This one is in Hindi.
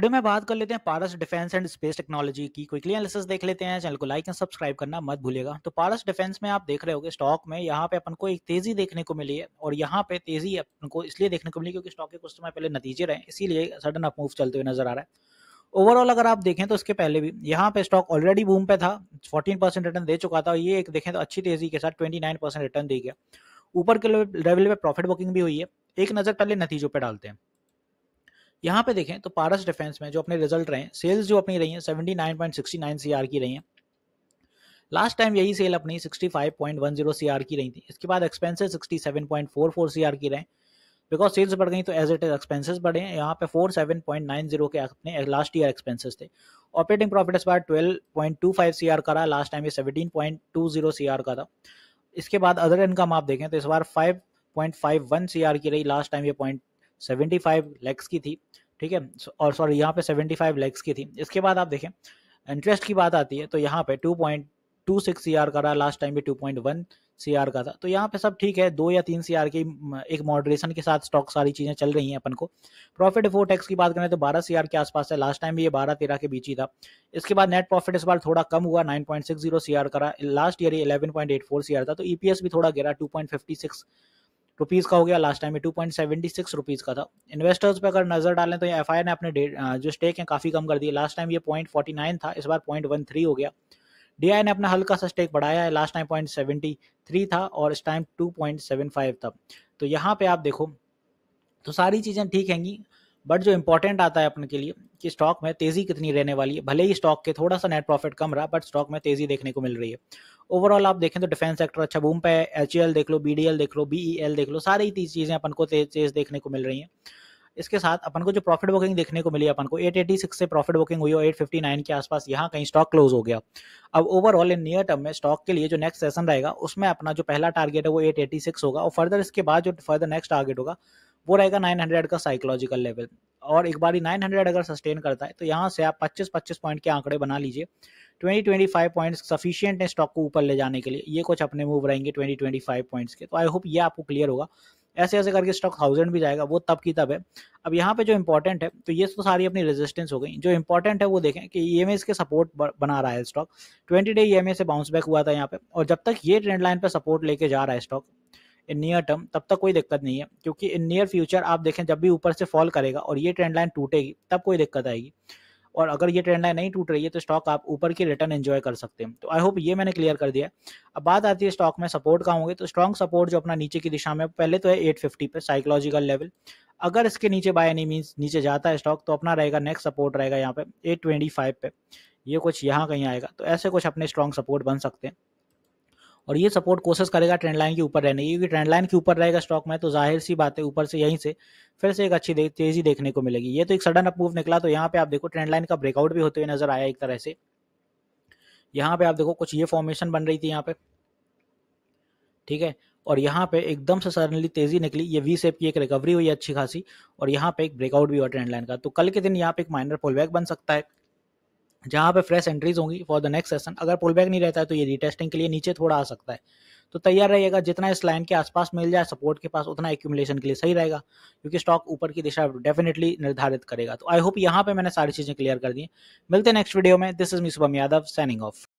वीडियो में बात कर लेते हैं Paras defence and space technology की क्विकली एनालिसिस देख लेते हैं चैनल को लाइक एंड सब्सक्राइब करना मत भूलिएगा तो पारस डिफेंस में आप देख रहे होगे स्टॉक में यहाँ पे अपन को एक तेजी देखने को मिली है और यहाँ पे तेजी अपन को इसलिए देखने को मिली क्योंकि स्टॉक के कुछ समय पहले नतीजे रहे इसीलिए सडन अप मूव चलते हुए नजर आ रहा है ओवरऑल अगर आप देखें तो इसके पहले भी यहाँ पे स्टॉक ऑलरेडी बूम पे था 14 परसेंट रिटर्न दे चुका था ये एक देखें तो अच्छी तेजी के साथ 29 परसेंट रिटर्न दे गया ऊपर के लेवल पे प्रॉफिट बुकिंग भी हुई है एक नज़र पहले नतीजों पे डालते हैं यहाँ पे देखें तो पारस डिफेंस में जो अपने रिजल्ट रहे सेल्स जो अपनी रही हैं सी आर की रही हैं लास्ट टाइम यही सेल अपनी sixty five point one zero C R की रही थी इसके बाद एक्सपेंसेस सी आर की रहे बिकॉज सेल्स बढ़ गई तो एज इट इज एक्सपेंसेस बढ़े हैं यहाँ पे four seven point nine zero के अपने लास्ट ईयर एक्सपेंसेस थे ऑपरेटिंग प्रॉफिट इस बार twelve point two five C R का रहा लास्ट टाइम ये seventeen point two zero C R का था इसके बाद अदर इनकम आप देखें तो इस बार five five point one C R की रही लास्ट टाइम ये पॉइंट सेवेंटी फाइव लैक्स की थी ठीक है और सॉरी यहाँ पे सेवेंटी फाइव लैक्स की थी इसके बाद आप देखें इंटरेस्ट की बात आती है तो यहाँ पे two point two six C R का रहा लास्ट टाइम भी two point one C R का था तो यहाँ पे सब ठीक है दो या तीन सी आर की एक मॉडरेशन के साथ स्टॉक सारी चीज़ें चल रही हैं अपन को प्रॉफिट फोर टैक्स की बात करें तो बारह सी आर के आसपास है लास्ट टाइम भी ये बारह तेरह के बीच ही था इसके बाद नेट प्रॉफिट इस बार थोड़ा कम हुआ nine point six zero C R का रहा लास्ट ईयर ये eleven point eight four C R था तो ई पी एस भी थोड़ा गिरा two point fifty six rupees का हो गया लास्ट टाइम में two point seventy six rupees का था इन्वेस्टर्स पे अगर नज़र डालें तो एफ आई ने अपने जो स्टेक हैं काफ़ी कम कर दिए लास्ट टाइम ये पॉइंट फोर्टी नाइन था इस बार पॉइंट वन थ्री हो गया डी आई ने अपना हल्का सा स्टेक बढ़ाया है last time point seventy three था और इस time two point seven five था तो यहाँ पे आप देखो तो सारी चीज़ें ठीक हैंगी बट जो इंपॉर्टेंट आता है अपने के लिए कि स्टॉक में तेजी कितनी रहने वाली है भले ही स्टॉक के थोड़ा सा नेट प्रॉफिट कम रहा बट स्टॉक में तेजी देखने को मिल रही है ओवरऑल आप देखें तो डिफेंस सेक्टर अच्छा बूम पे एच देख लो बी देख लो बी e देख लो सारी चीज़ें अपन को तेज देखने को मिल रही हैं इसके साथ अपन को जो प्रॉफिट बुकिंग देखने को मिली अपन को 886 से प्रॉफिट बुकिंग हुई और 859 के आसपास यहाँ कहीं स्टॉक क्लोज हो गया अब ओवरऑल इन नियर टर्म में स्टॉक के लिए जो नेक्स्ट सेशन रहेगा उसमें अपना जो पहला टारगेट है वो 886 होगा और फर्दर इसके बाद जो फर्दर नेक्स्ट टारगेट होगा वो रहेगा नाइन हंड्रेड का साइकोलॉजिकल लेवल और एक बार ही हंड्रेड अगर सस्टेन करता है तो यहाँ से आप पच्चीस पच्चीस पॉइंट के आंकड़े बना लीजिए twenty twenty five points sufficient है स्टॉक को ऊपर ले जाने के लिए ये कुछ अपने मूव रहेंगे ट्वेंटी ट्वेंटी फाइव पॉइंट्स के तो आई होप ये आपको क्लियर होगा ऐसे ऐसे करके स्टॉक थाउजेंड भी जाएगा वो तब की तब है अब यहाँ पे जो इंपॉर्टेंट है तो ये तो सारी अपनी रेजिस्टेंस हो गई जो इंपॉर्टेंट है वो देखें कि ई एम के सपोर्ट बना रहा है स्टॉक ट्वेंटी डे ई से बाउंस बैक हुआ था यहाँ पे और जब तक ये ट्रेंड लाइन पर सपोर्ट लेके जा रहा है स्टॉक इन नियर टर्म तब तक कोई दिक्कत नहीं है क्योंकि इन नियर फ्यूचर आप देखें जब भी ऊपर से फॉल करेगा और ये ट्रेंड लाइन टूटेगी तब कोई दिक्कत आएगी और अगर ये ट्रेंड लाइन नहीं टूट रही है तो स्टॉक आप ऊपर की रिटर्न एंजॉय कर सकते हैं तो आई होप ये मैंने क्लियर कर दिया अब बात आती है स्टॉक में सपोर्ट का होंगे तो स्ट्रॉन्ग सपोर्ट जो अपना नीचे की दिशा में पहले तो है एट फिफ्टी पर साइकोलॉजिकल लेवल अगर इसके नीचे बाय एनी मीन्स नीचे जाता है स्टॉक तो अपना रहेगा नेक्स्ट सपोर्ट रहेगा यहाँ पे एट ट्वेंटी फाइव पे ये कुछ यहाँ कहीं आएगा तो ऐसे कुछ अपने स्ट्रॉन्ग सपोर्ट बन सकते हैं और ये सपोर्ट कोशिश करेगा ट्रेंड लाइन के ऊपर रहने क्योंकि ट्रेंड लाइन के ऊपर रहेगा स्टॉक में तो जाहिर सी बात है ऊपर से यहीं से फिर से एक अच्छी दे, तेजी देखने को मिलेगी ये तो एक सडन अपमूव निकला तो यहाँ पे आप देखो ट्रेंड लाइन का ब्रेकआउट भी होते हुए नजर आया एक तरह से यहाँ पे आप देखो कुछ ये फॉर्मेशन बन रही थी यहाँ पे ठीक है और यहाँ पे एकदम से सडनली तेजी निकली ये वी सेप की एक रिकवरी हुई अच्छी खासी और यहाँ पे एक ब्रेकआउट भी हुआ ट्रेंड लाइन का तो कल के दिन यहाँ पे एक माइनर फॉलबैक बन सकता है जहां पे फ्रेश एंट्रीज होंगी फॉर द नेक्स्ट सेशन अगर पुल बैक नहीं रहता है तो ये रीटेस्टिंग के लिए नीचे थोड़ा आ सकता है तो तैयार रहिएगा जितना इस लाइन के आसपास मिल जाए सपोर्ट के पास उतना एक्यूमुलेशन के लिए सही रहेगा क्योंकि स्टॉक ऊपर की दिशा डेफिनेटली निर्धारित करेगा तो आई होप यहाँ पे मैंने सारी चीज़ें क्लियर कर दी मिलते हैं नेक्स्ट वीडियो में this is me Shubham Yadav signing of